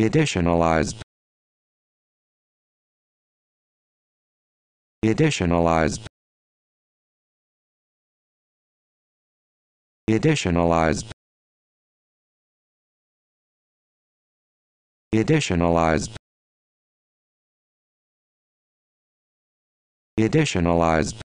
Additionalized. Additionalized. Additionalized. Additionalized. Additionalized.